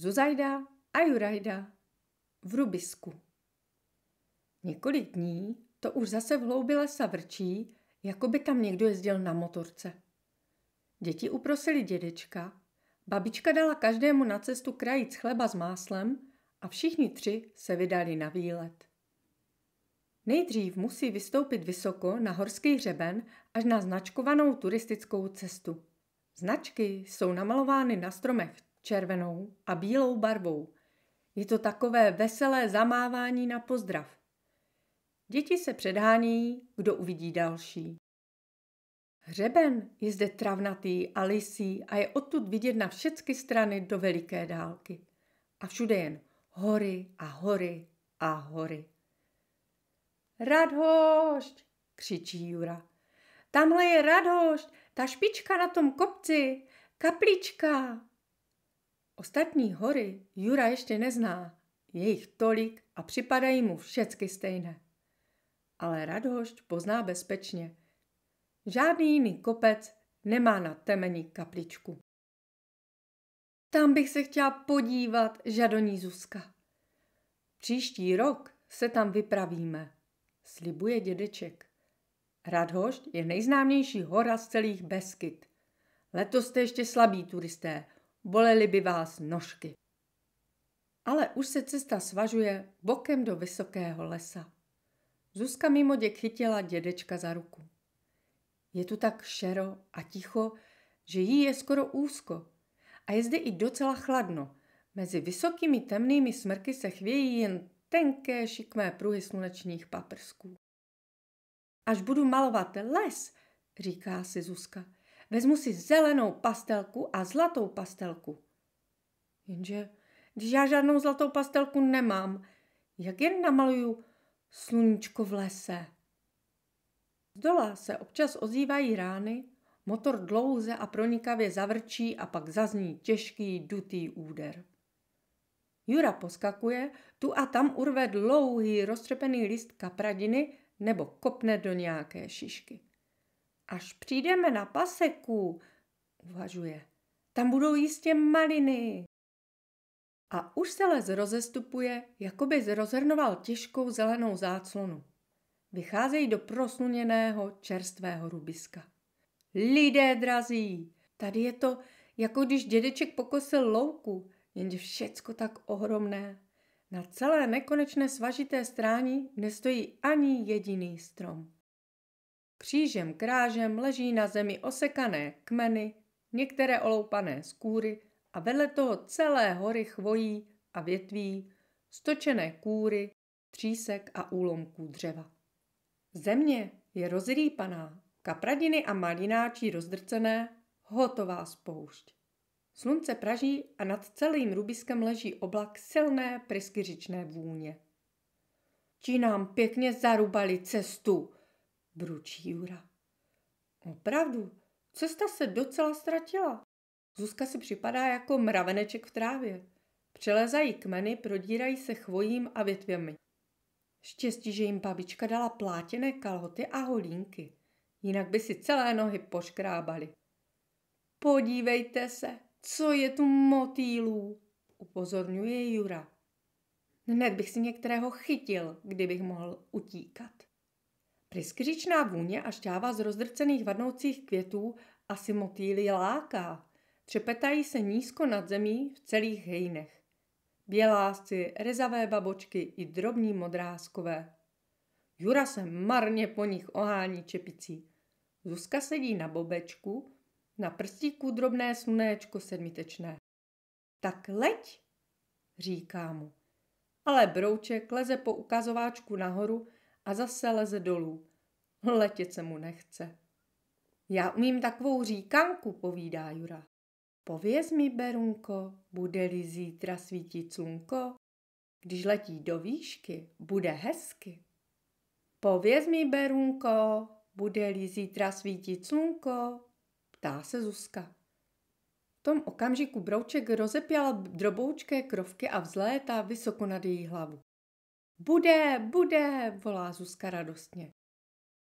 Zuzajda a Jurajda v Rubisku. Několik dní to už zase v hloubi lesa vrčí, jako by tam někdo jezdil na motorce. Děti uprosili dědečka, babička dala každému na cestu krajíc chleba s máslem a všichni tři se vydali na výlet. Nejdřív musí vystoupit vysoko na horský hřeben až na značkovanou turistickou cestu. Značky jsou namalovány na stromech červenou a bílou barvou. Je to takové veselé zamávání na pozdrav. Děti se předhánějí, kdo uvidí další. Hřeben je zde travnatý a lisí a je odtud vidět na všechny strany do veliké dálky. A všude jen hory a hory a hory. Radhošť, křičí Jura. Tamhle je radhošť, ta špička na tom kopci, kaplička. Ostatní hory Jura ještě nezná. Je jich tolik a připadají mu všecky stejné. Ale Radhošť pozná bezpečně. Žádný jiný kopec nemá na temení kapličku. Tam bych se chtěla podívat, žadoní Zuzka. Příští rok se tam vypravíme, slibuje dědeček. Radhošť je nejznámější hora z celých Beskyt. Letos jste ještě slabí turisté – Bolely by vás nožky. Ale už se cesta svažuje bokem do vysokého lesa. Zuzka mimo děk chytila dědečka za ruku. Je tu tak šero a ticho, že jí je skoro úzko. A je zde i docela chladno. Mezi vysokými temnými smrky se chvějí jen tenké šikmé pruhy slunečních paprsků. Až budu malovat les, říká si Zuzka, Vezmu si zelenou pastelku a zlatou pastelku. Jenže, když já žádnou zlatou pastelku nemám, jak jen namaluju sluníčko v lese? Z dola se občas ozývají rány, motor dlouze a pronikavě zavrčí a pak zazní těžký, dutý úder. Jura poskakuje, tu a tam urve dlouhý roztřepený list kapradiny nebo kopne do nějaké šišky. Až přijdeme na paseku, uvažuje, tam budou jistě maliny. A už se les rozestupuje, jako by zrozhrnoval těžkou zelenou záclonu. Vycházejí do prosluněného čerstvého rubiska. Lidé drazí! Tady je to, jako když dědeček pokosil louku, jenže všecko tak ohromné. Na celé nekonečné svažité stráni nestojí ani jediný strom. Křížem krážem leží na zemi osekané kmeny, některé oloupané skůry a vedle toho celé hory chvojí a větví, stočené kůry, třísek a úlomků dřeva. Země je rozrýpaná, kapradiny a malináčí rozdrcené, hotová spoušť. Slunce praží a nad celým rubiskem leží oblak silné pryskyřičné vůně. Ti nám pěkně zarubali cestu, bručí Jura. Opravdu, cesta se docela ztratila. Zuzka si připadá jako mraveneček v trávě. Přelezají kmeny, prodírají se chvojím a větvěmi. Štěstí, že jim babička dala plátěné kalhoty a holínky. Jinak by si celé nohy poškrábali. Podívejte se, co je tu motýlů, upozorňuje Jura. Hned bych si některého chytil, kdybych mohl utíkat. Pryskyřičná vůně a šťáva z rozdrcených vadnoucích květů asi motýly láká. Třepetají se nízko nad zemí v celých hejnech. Bělásci, rezavé babočky i drobní modráskové. Jura se marně po nich ohání čepicí. Zuzka sedí na bobečku, na prstíku drobné slunéčko sedmitečné. Tak leď, říká mu. Ale brouček leze po ukazováčku nahoru, a zase leze dolů. Letět se mu nechce. Já umím takovou říkanku, povídá Jura. Pověz mi, Berunko, bude-li zítra svítit slunko? Když letí do výšky, bude hezky. Pověz mi, Berunko, bude-li zítra svítit slunko? Ptá se Zuzka. V tom okamžiku brouček rozepěl droboučké krovky a vzlétá vysoko nad její hlavu. Bude, bude, volá Zuzka radostně.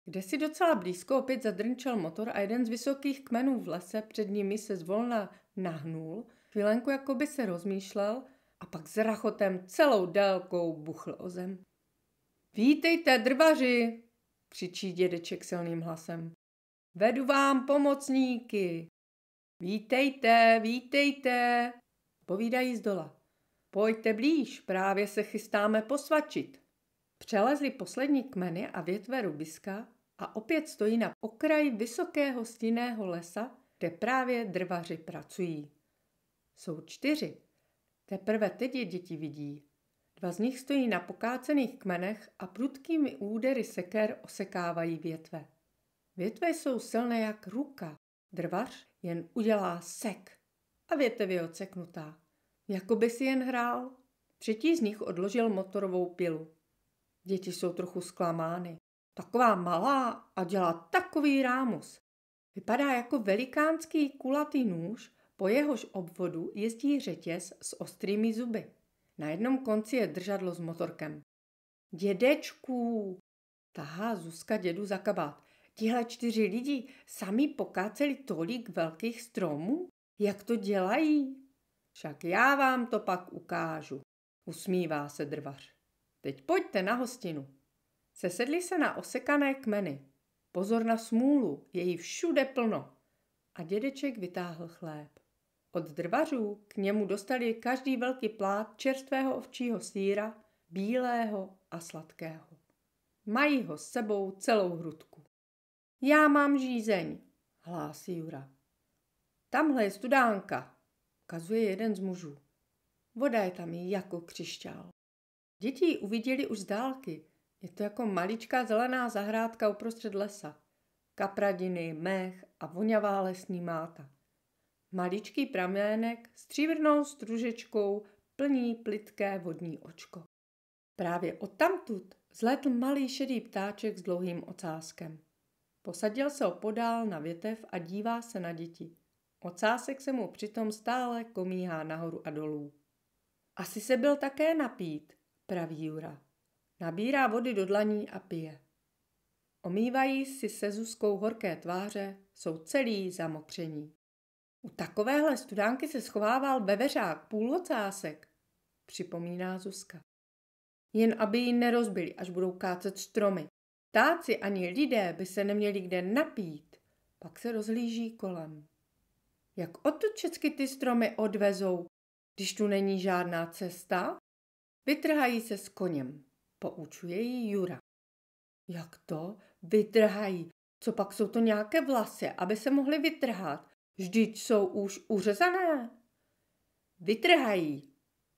Kde si docela blízko opět zadrnčel motor a jeden z vysokých kmenů v lese před nimi se zvolna nahnul, chvilenku jako by se rozmýšlel a pak s rachotem celou délkou buchl o zem. Vítejte, drvaři, křičí dědeček silným hlasem. Vedu vám pomocníky. Vítejte, vítejte, povídají z dola. Pojďte blíž, právě se chystáme posvačit. Přelezli poslední kmeny a větve rubiska a opět stojí na okraji vysokého stinného lesa, kde právě drvaři pracují. Jsou čtyři. Teprve teď je děti vidí. Dva z nich stojí na pokácených kmenech a prudkými údery seker osekávají větve. Větve jsou silné jak ruka. Drvař jen udělá sek a větev je oceknutá. Jako by si jen hrál. Třetí z nich odložil motorovou pilu. Děti jsou trochu zklamány. Taková malá a dělá takový rámus. Vypadá jako velikánský kulatý nůž, po jehož obvodu jezdí řetěz s ostrými zuby. Na jednom konci je držadlo s motorkem. Dědečku, tahá Zuzka dědu za kabát. Tihle čtyři lidi sami pokáceli tolik velkých stromů? Jak to dělají? Však já vám to pak ukážu, usmívá se drvař. Teď pojďte na hostinu. Sesedli se na osekané kmeny. Pozor na smůlu, je jí všude plno. A dědeček vytáhl chléb. Od drvařů k němu dostali každý velký plát čerstvého ovčího síra, bílého a sladkého. Mají ho s sebou celou hrudku. Já mám žízeň, hlásí Jura. Tamhle je studánka, ukazuje jeden z mužů. Voda je tam jako křišťál. Děti ji uviděli už z dálky. Je to jako maličká zelená zahrádka uprostřed lesa. Kapradiny, mech a voňavá lesní máta. Maličký pramének s stříbrnou stružečkou plní plitké vodní očko. Právě odtamtud zletl malý šedý ptáček s dlouhým ocáskem. Posadil se opodál na větev a dívá se na děti. Ocásek se mu přitom stále komíhá nahoru a dolů. Asi se byl také napít, praví Jura. Nabírá vody do dlaní a pije. Omývají si se Zuzkou horké tváře, jsou celý zamokření. U takovéhle studánky se schovával beveřák ocásek, připomíná Zuzka. Jen aby ji nerozbili, až budou kácet stromy. Táci ani lidé by se neměli kde napít, pak se rozhlíží kolem. Jak odtud všechny ty stromy odvezou, když tu není žádná cesta? Vytrhají se s koněm, poučuje ji Jura. Jak to? Vytrhají. Co pak jsou to nějaké vlasy, aby se mohly vytrhat? Vždyť jsou už uřezané. Vytrhají,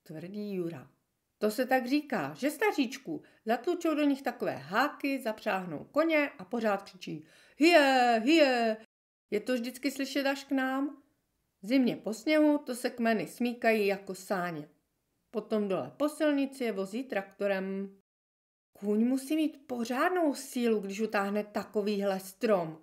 tvrdí Jura. To se tak říká, že staříčku zatlučou do nich takové háky, zapřáhnou koně a pořád křičí Hie, hie. Je to vždycky slyšet až k nám? Zimně po sněhu to se kmeny smíkají jako sáně. Potom dole po silnici je vozí traktorem. Kůň musí mít pořádnou sílu, když utáhne takovýhle strom.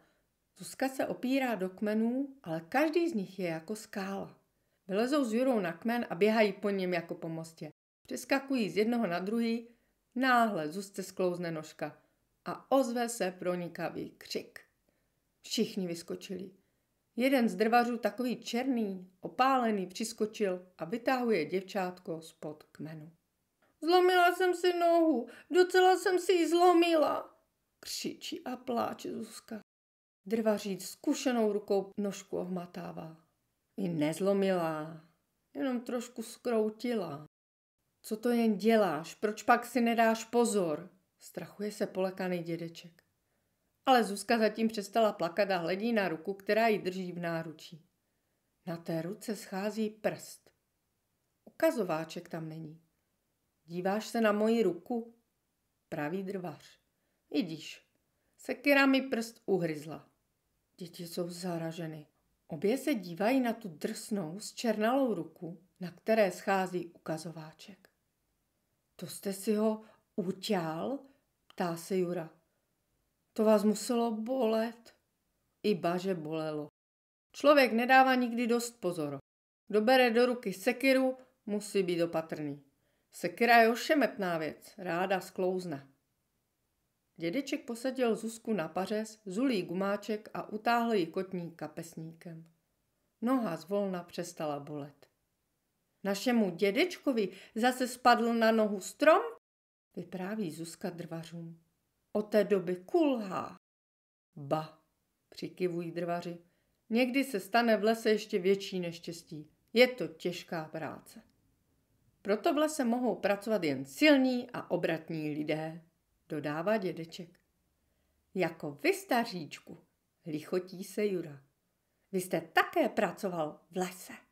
Zuzka se opírá do kmenů, ale každý z nich je jako skála. Vylezou s Jurou na kmen a běhají po něm jako po mostě. Přeskakují z jednoho na druhý, náhle Zuzce sklouzne nožka a ozve se pronikavý křik. Všichni vyskočili. Jeden z drvařů takový černý, opálený, přiskočil a vytahuje děvčátko spod kmenu. Zlomila jsem si nohu, docela jsem si ji zlomila, křičí a pláče Zuzka. Drvaří zkušenou rukou nožku ohmatává. I nezlomila, jenom trošku skroutila. Co to jen děláš, proč pak si nedáš pozor? Strachuje se polekaný dědeček ale Zuzka zatím přestala plakat a hledí na ruku, která ji drží v náručí. Na té ruce schází prst. Ukazováček tam není. Díváš se na moji ruku? Pravý drvař. Vidíš, sekera mi prst uhryzla. Děti jsou zaraženy. Obě se dívají na tu drsnou zčernalou černalou ruku, na které schází ukazováček. To jste si ho utěl? ptá se Jura. To vás muselo bolet. i baže bolelo. Člověk nedává nikdy dost pozor. Kdo bere do ruky sekiru, musí být opatrný. Sekira je ošemetná věc, ráda sklouzne. Dědeček posadil Zuzku na pařez, zulí gumáček a utáhl ji kotník kapesníkem. Noha zvolna přestala bolet. Našemu dědečkovi zase spadl na nohu strom, vypráví Zuzka drvařům. Od té doby kulhá. Ba, přikivují drvaři. Někdy se stane v lese ještě větší neštěstí. Je to těžká práce. Proto v lese mohou pracovat jen silní a obratní lidé, dodává dědeček. Jako vy, staříčku, lichotí se Jura. Vy jste také pracoval v lese.